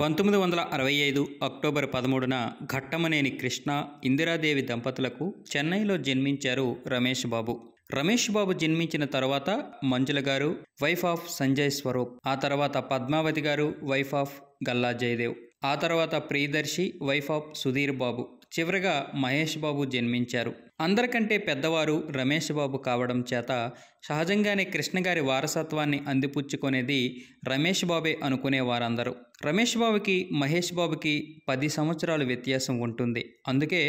పంతొమ్మిది వందల అరవై ఐదు అక్టోబర్ పదమూడున ఘట్టమనేని కృష్ణ ఇందిరాదేవి దంపతులకు చెన్నైలో జన్మించారు రమేష్ బాబు రమేష్ బాబు జన్మించిన తర్వాత మంజుల గారు వైఫ్ ఆఫ్ సంజయ్ స్వరూప్ ఆ తర్వాత పద్మావతి గారు వైఫ్ ఆఫ్ గల్లా జయదేవ్ ఆ తర్వాత ప్రియదర్శి వైఫ్ ఆఫ్ సుధీర్ బాబు చివరగా మహేష్ బాబు జన్మించారు అందరికంటే పెద్దవారు రమేష్ బాబు కావడం చేత సహజంగానే కృష్ణగారి వారసత్వాన్ని అందిపుచ్చుకునేది రమేష్ బాబే అనుకునే వారందరూ రమేష్ బాబుకి మహేష్ బాబుకి పది సంవత్సరాలు వ్యత్యాసం ఉంటుంది అందుకే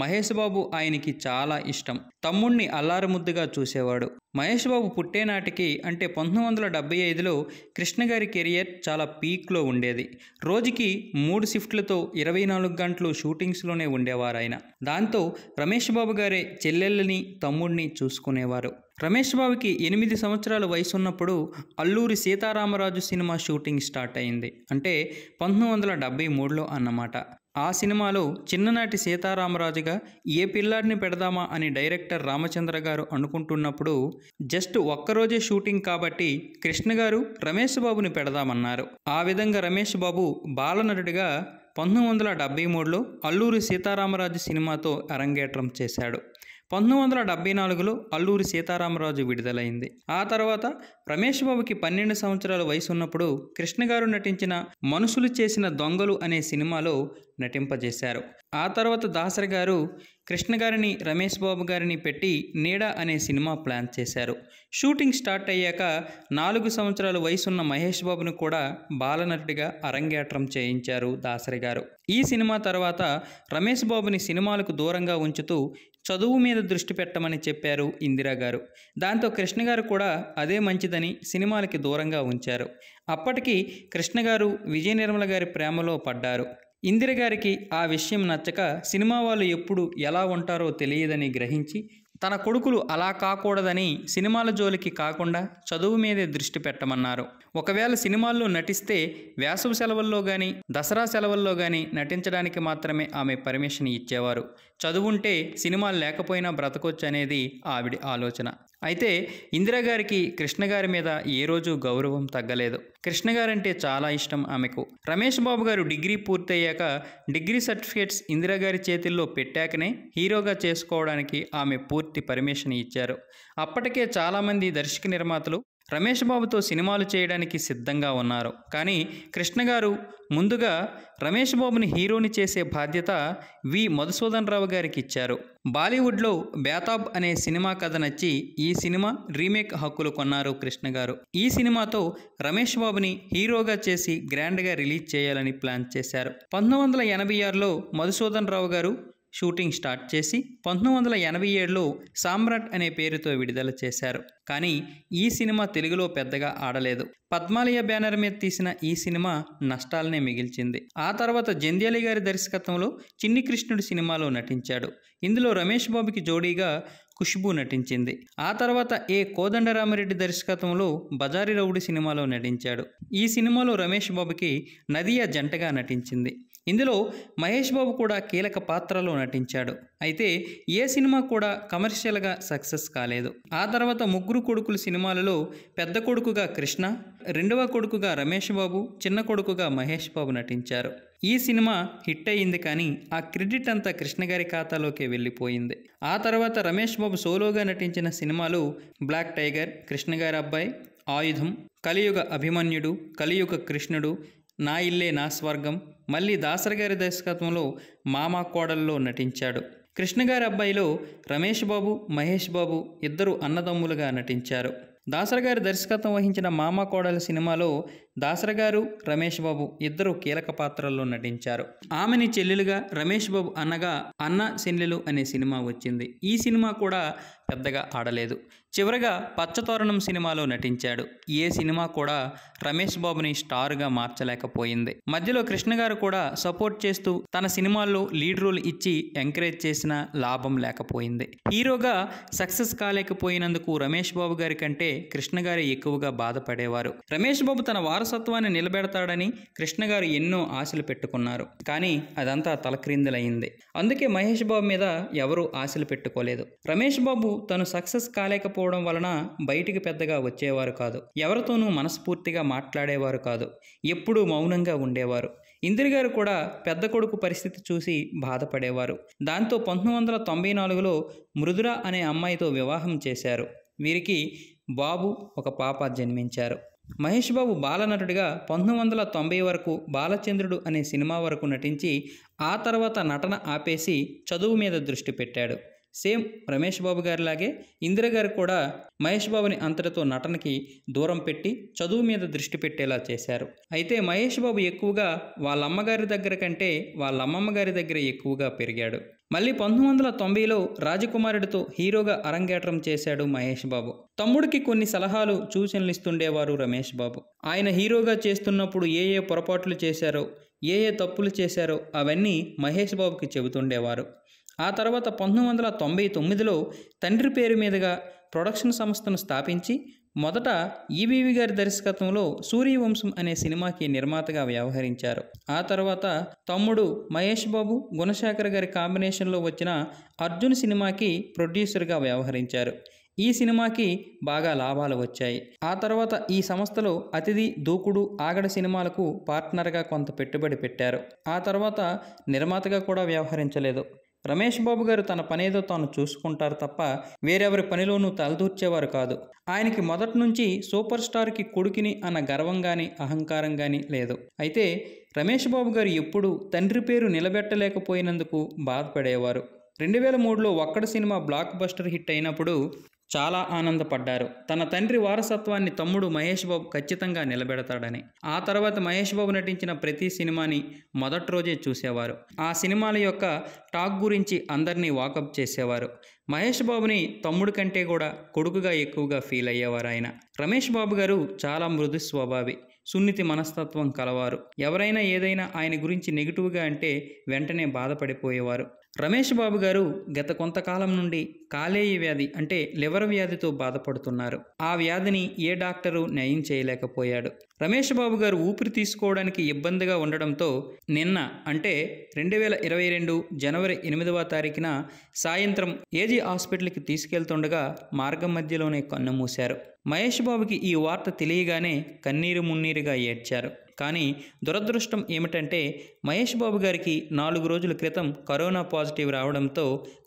మహేష్ బాబు ఆయనకి చాలా ఇష్టం తమ్ముణ్ణి అల్లారముద్దుగా చూసేవాడు మహేష్ బాబు పుట్టేనాటికి అంటే పంతొమ్మిది వందల డెబ్బై ఐదులో కృష్ణ గారి కెరియర్ చాలా పీక్లో ఉండేది రోజుకి మూడు షిఫ్ట్లతో ఇరవై నాలుగు గంటలు షూటింగ్స్లోనే ఉండేవారు ఆయన దాంతో రమేష్ బాబు గారే చెల్లెళ్ళని తమ్ముడిని చూసుకునేవారు రమేష్ బాబుకి ఎనిమిది సంవత్సరాల వయసు ఉన్నప్పుడు Alluri Seetharamaraju cinema shooting start అయింది అంటే పంతొమ్మిది వందల డెబ్బై మూడులో అన్నమాట ఆ సినిమాలో చిన్ననాటి సీతారామరాజుగా ఏ పిల్లాడిని పెడదామా అని డైరెక్టర్ రామచంద్ర గారు అనుకుంటున్నప్పుడు జస్ట్ ఒక్కరోజే షూటింగ్ కాబట్టి కృష్ణ గారు రమేష్ బాబుని పెడదామన్నారు ఆ విధంగా రమేష్ బాబు బాలనటుడిగా పంతొమ్మిది వందల డెబ్బై మూడులో అల్లూరి సీతారామరాజు సినిమాతో అరంగేట్రం చేశాడు పంతొమ్మిది వందల డెబ్బై నాలుగులో అల్లూరి సీతారామరాజు విడుదలైంది ఆ తర్వాత రమేష్ బాబుకి పన్నెండు సంవత్సరాల వయసు ఉన్నప్పుడు కృష్ణ గారు నటించిన మనుషులు చేసిన దొంగలు అనే సినిమాలో నటింపజేశారు ఆ తర్వాత దాసరి గారు కృష్ణ గారిని రమేష్ బాబు గారిని పెట్టి నీడా అనే సినిమా ప్లాన్ చేశారు షూటింగ్ స్టార్ట్ అయ్యాక నాలుగు సంవత్సరాల వయసున్న మహేష్ బాబును కూడా బాలనటుడిగా అరంగేట్రం చేయించారు దాసరి గారు ఈ సినిమా తర్వాత రమేష్ బాబుని సినిమాలకు దూరంగా ఉంచుతూ చదువు మీద దృష్టి పెట్టమని చెప్పారు ఇందిరాగారు దాంతో కృష్ణ గారు కూడా అదే మంచిదని సినిమాలకి దూరంగా ఉంచారు అప్పటికి కృష్ణ గారు విజయ నిర్మల గారి ప్రేమలో పడ్డారు ఇందిర గారికి ఆ విషయం నచ్చక సినిమా వాళ్ళు ఎప్పుడు ఎలా ఉంటారో తెలియదని గ్రహించి తన కొడుకులు అలా కాకూడదని సినిమాల జోలికి కాకుండా చదువు మీదే దృష్టి పెట్టమన్నారు ఒకవేళ సినిమాల్లో నటిస్తే వేసవి సెలవుల్లో కానీ దసరా సెలవుల్లో కానీ నటించడానికి మాత్రమే ఆమె పర్మిషన్ ఇచ్చేవారు చదువుంటే సినిమాలు లేకపోయినా బ్రతకొచ్చు అనేది ఆవిడ ఆలోచన అయితే ఇందిరాగారికి కృష్ణగారి మీద ఏ రోజు గౌరవం తగ్గలేదు కృష్ణగారంటే చాలా ఇష్టం ఆమెకు రమేష్ బాబు గారు డిగ్రీ పూర్తయ్యాక డిగ్రీ సర్టిఫికేట్స్ ఇందిరాగారి చేతిల్లో పెట్టాకనే హీరోగా చేసుకోవడానికి ఆమె పూర్తి పర్మిషన్ ఇచ్చారు అప్పటికే చాలామంది దర్శక నిర్మాతలు రమేష్ బాబుతో సినిమాలు చేయడానికి సిద్ధంగా ఉన్నారు కానీ కృష్ణ గారు ముందుగా రమేష్ బాబుని హీరోని చేసే బాధ్యత వి మధుసూదన్ రావు గారికి ఇచ్చారు బాలీవుడ్లో బేతాబ్ అనే సినిమా కథ నచ్చి ఈ సినిమా రీమేక్ హక్కులు కొన్నారు కృష్ణ గారు ఈ సినిమాతో రమేష్ బాబుని హీరోగా చేసి గ్రాండ్గా రిలీజ్ చేయాలని ప్లాన్ చేశారు పంతొమ్మిది వందల ఎనభై ఆరులో మధుసూదన్ రావు గారు షూటింగ్ స్టార్ట్ చేసి పంతొమ్మిది వందల ఎనభై ఏడులో సామ్రాట్ అనే పేరుతో విడుదల చేశారు కానీ ఈ సినిమా తెలుగులో పెద్దగా ఆడలేదు పద్మాలయ బ్యానర్ మీద తీసిన ఈ సినిమా నష్టాలనే మిగిల్చింది ఆ తర్వాత జంధ్యాలి గారి దర్శకత్వంలో చిన్ని కృష్ణుడి సినిమాలో నటించాడు ఇందులో రమేష్ బాబుకి జోడీగా ఖుష్బూ నటించింది ఆ తర్వాత ఏ కోదండరామరెడ్డి దర్శకత్వంలో బజారి రౌడి సినిమాలో నటించాడు ఈ సినిమాలో రమేష్ బాబుకి నదియా జంటగా నటించింది ఇందులో మహేష్ బాబు కూడా కీలక పాత్రలో నటించాడు అయితే ఏ సినిమా కూడా కమర్షియల్గా సక్సెస్ కాలేదు ఆ తర్వాత ముగ్గురు కొడుకుల సినిమాలలో పెద్ద కొడుకుగా కృష్ణ రెండవ కొడుకుగా రమేష్ బాబు చిన్న కొడుకుగా మహేష్ బాబు నటించారు ఈ సినిమా హిట్ అయ్యింది కానీ ఆ క్రెడిట్ అంతా కృష్ణ గారి ఖాతాలోకి వెళ్ళిపోయింది ఆ తర్వాత రమేష్ బాబు సోలోగా నటించిన సినిమాలు బ్లాక్ టైగర్ కృష్ణగారి అబ్బాయి ఆయుధం కలియుగ అభిమన్యుడు కలియుగ కృష్ణుడు నా ఇల్లే నా స్వర్గం మళ్ళీ దాసరగారి దర్శకత్వంలో మామా కోడల్లో నటించాడు కృష్ణగారి అబ్బాయిలో రమేష్ బాబు మహేష్ బాబు ఇద్దరు అన్నదమ్ములుగా నటించారు దాసరి గారి దర్శకత్వం వహించిన మామ కోడల సినిమాలో దాసరి గారు రమేష్ బాబు ఇద్దరు కీలక పాత్రల్లో నటించారు ఆమెని చెల్లెలుగా రమేష్ బాబు అన్నగా అన్న చెల్లెలు అనే సినిమా వచ్చింది ఈ సినిమా కూడా పెద్దగా ఆడలేదు చివరగా పచ్చతోరణం సినిమాలో నటించాడు ఏ సినిమా కూడా రమేష్ బాబుని స్టార్గా మార్చలేకపోయింది మధ్యలో కృష్ణ గారు కూడా సపోర్ట్ చేస్తూ తన సినిమాల్లో లీడ్ రోల్ ఇచ్చి ఎంకరేజ్ చేసిన లాభం లేకపోయింది హీరోగా సక్సెస్ కాలేకపోయినందుకు రమేష్ బాబు గారి కంటే కృష్ణగారు ఎక్కువగా బాధపడేవారు రమేష్ బాబు తన వారసత్వాన్ని నిలబెడతాడని కృష్ణగారు ఎన్నో ఆశలు పెట్టుకున్నారు కానీ అదంతా తలక్రిందులయ్యింది అందుకే మహేష్ బాబు మీద ఎవరూ ఆశలు పెట్టుకోలేదు రమేష్ బాబు తను సక్సెస్ కాలేకపోవడం వలన బయటికి పెద్దగా వచ్చేవారు కాదు ఎవరితోనూ మనస్ఫూర్తిగా మాట్లాడేవారు కాదు ఎప్పుడూ మౌనంగా ఉండేవారు ఇందిరగారు కూడా పెద్ద కొడుకు పరిస్థితి చూసి బాధపడేవారు దాంతో పంతొమ్మిది వందల తొంభై నాలుగులో మృదురా అనే అమ్మాయితో వివాహం చేశారు వీరికి బాబు ఒక పాప జన్మించారు మహేష్ బాబు బాలనటుడిగా పంతొమ్మిది వందల తొంభై వరకు బాలచంద్రుడు అనే సినిమా వరకు నటించి ఆ తర్వాత నటన ఆపేసి చదువు మీద దృష్టి పెట్టాడు సేమ్ రమేష్ బాబు గారిలాగే ఇందిర గారు కూడా మహేష్ బాబుని అంతటితో నటనకి దూరం పెట్టి చదువు మీద దృష్టి పెట్టేలా చేశారు అయితే మహేష్ బాబు ఎక్కువగా వాళ్ళమ్మగారి దగ్గర కంటే వాళ్ళ అమ్మమ్మ గారి దగ్గర ఎక్కువగా పెరిగాడు మళ్ళీ పంతొమ్మిది వందల తొంభైలో రాజకుమారుడితో హీరోగా అరంగేట్రం చేశాడు మహేష్ బాబు తమ్ముడికి కొన్ని సలహాలు సూచనలు ఇస్తుండేవారు రమేష్ బాబు ఆయన హీరోగా చేస్తున్నప్పుడు ఏ ఏ పొరపాట్లు చేశారో ఏ ఏ తప్పులు చేశారో అవన్నీ మహేష్ బాబుకి చెబుతుండేవారు ఆ తర్వాత పంతొమ్మిది వందల తొంభై తొమ్మిదిలో తండ్రి పేరు మీదుగా ప్రొడక్షన్ సంస్థను స్థాపించి మొదట ఈబీవి గారి దర్శకత్వంలో సూర్యవంశం అనే సినిమాకి నిర్మాతగా వ్యవహరించారు ఆ తర్వాత తమ్ముడు మహేష్ బాబు గుణశేఖర్ గారి కాంబినేషన్లో వచ్చిన అర్జున్ సినిమాకి ప్రొడ్యూసర్గా వ్యవహరించారు ఈ సినిమాకి బాగా లాభాలు వచ్చాయి ఆ తర్వాత ఈ సంస్థలో అతిథి దూకుడు ఆగడ సినిమాలకు పార్ట్నర్గా కొంత పెట్టుబడి పెట్టారు ఆ తర్వాత నిర్మాతగా కూడా వ్యవహరించలేదు రమేష్ బాబు గారు తన పనేదో తాను చూసుకుంటారు తప్ప వేరెవరి పనిలోనూ తలదూర్చేవారు కాదు ఆయనకి మొదటి నుంచి సూపర్ స్టార్కి కొడుకుని అన్న గర్వం కానీ అహంకారం కానీ లేదు అయితే రమేష్ బాబు గారు ఎప్పుడూ తండ్రి పేరు నిలబెట్టలేకపోయినందుకు బాధపడేవారు రెండు వేల మూడులో ఒక్కడ సినిమా బ్లాక్ బస్టర్ హిట్ అయినప్పుడు చాలా ఆనందపడ్డారు తన తండ్రి వారసత్వాన్ని తమ్ముడు మహేష్ బాబు ఖచ్చితంగా నిలబెడతాడని ఆ తర్వాత మహేష్ బాబు నటించిన ప్రతి సినిమాని మొదటి రోజే చూసేవారు ఆ సినిమాల యొక్క టాక్ గురించి అందరినీ వాకప్ చేసేవారు మహేష్ బాబుని తమ్ముడు కంటే కూడా కొడుకుగా ఎక్కువగా ఫీల్ అయ్యేవారు ఆయన రమేష్ బాబు గారు చాలా మృదు స్వభావి సున్నితి మనస్తత్వం కలవారు ఎవరైనా ఏదైనా ఆయన గురించి నెగిటివ్గా అంటే వెంటనే బాధపడిపోయేవారు రమేష్ బాబు గారు గత కొంతకాలం నుండి కాలేయ వ్యాధి అంటే లివర్ వ్యాధితో బాధపడుతున్నారు ఆ వ్యాధిని ఏ డాక్టరు నయం చేయలేకపోయాడు రమేష్ బాబు గారు ఊపిరి తీసుకోవడానికి ఇబ్బందిగా ఉండడంతో నిన్న అంటే రెండు వేల ఇరవై రెండు జనవరి ఎనిమిదవ తారీఖున సాయంత్రం ఏజీ హాస్పిటల్కి తీసుకెళ్తుండగా మార్గం మధ్యలోనే కన్ను మూశారు మహేష్ బాబుకి ఈ వార్త తెలియగానే కన్నీరు మున్నీరుగా ఏడ్చారు కానీ దురదృష్టం ఏమిటంటే మహేష్ బాబు గారికి నాలుగు రోజుల క్రితం కరోనా పాజిటివ్ రావడంతో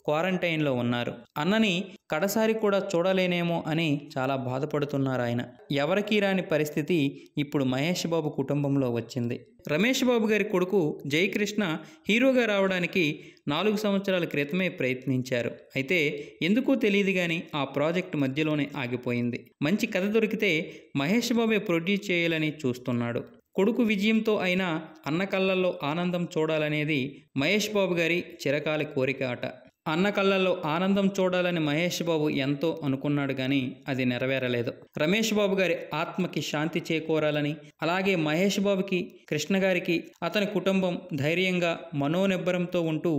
క్వారంటైన్లో ఉన్నారు అన్నని కడసారి కూడా చూడలేనేమో అని చాలా బాధపడుతున్నారు ఆయన ఎవరికీ రాని పరిస్థితి ఇప్పుడు మహేష్ బాబు కుటుంబంలో వచ్చింది రమేష్ బాబు గారి కొడుకు జయకృష్ణ హీరోగా రావడానికి నాలుగు సంవత్సరాల క్రితమే ప్రయత్నించారు అయితే ఎందుకో తెలియదు కానీ ఆ ప్రాజెక్ట్ మధ్యలోనే ఆగిపోయింది మంచి కథ దొరికితే మహేష్ బాబే ప్రొడ్యూస్ చేయాలని చూస్తున్నాడు కొడుకు విజయంతో అయినా అన్న కళ్ళల్లో ఆనందం చూడాలనేది మహేష్ బాబు గారి చిరకాలి కోరిక అట అన్న కళ్ళల్లో ఆనందం చూడాలని మహేష్ బాబు ఎంతో అనుకున్నాడు కానీ అది నెరవేరలేదు రమేష్ బాబు గారి ఆత్మకి శాంతి చేకూరాలని అలాగే మహేష్ బాబుకి కృష్ణ గారికి అతని కుటుంబం ధైర్యంగా మనోనిబ్బరంతో ఉంటూ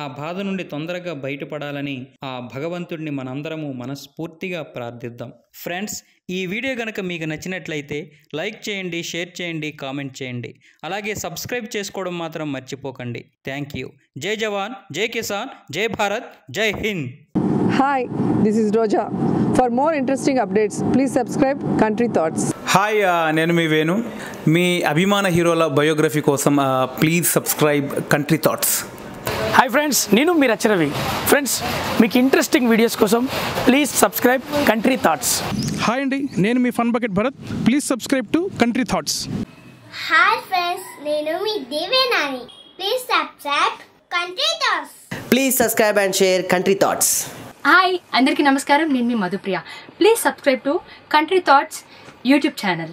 ఆ బాధ నుండి తొందరగా బయటపడాలని ఆ భగవంతుడిని మనందరము మనస్ఫూర్తిగా ప్రార్థిద్దాం ఫ్రెండ్స్ ఈ వీడియో కనుక మీకు నచ్చినట్లయితే లైక్ చేయండి షేర్ చేయండి కామెంట్ చేయండి అలాగే సబ్స్క్రైబ్ చేసుకోవడం మాత్రం మర్చిపోకండి థ్యాంక్ యూ జై జవాన్ జై కిసాన్ జై భారత్ జై Hind hi this is Roja for more interesting updates please subscribe country thoughts hi నేను మీ వేణు మీ అభిమాన హీరోల బయోగ్రఫీ కోసం please subscribe country thoughts hi friends నేను మీరు అచ్చరవి ఫ్రెండ్స్ మీకు ఇంట్రెస్టింగ్ వీడియోస్ కోసం please subscribe country thoughts hi అండి నేను మీ fun bucket Bharath please subscribe to country thoughts hi friends నేను మీ దేవేనాని please subscribe country thoughts please subscribe and share country thoughts hi అందరికీ నమస్కారం నేను మీ Madhupriya please subscribe to country thoughts YouTube channel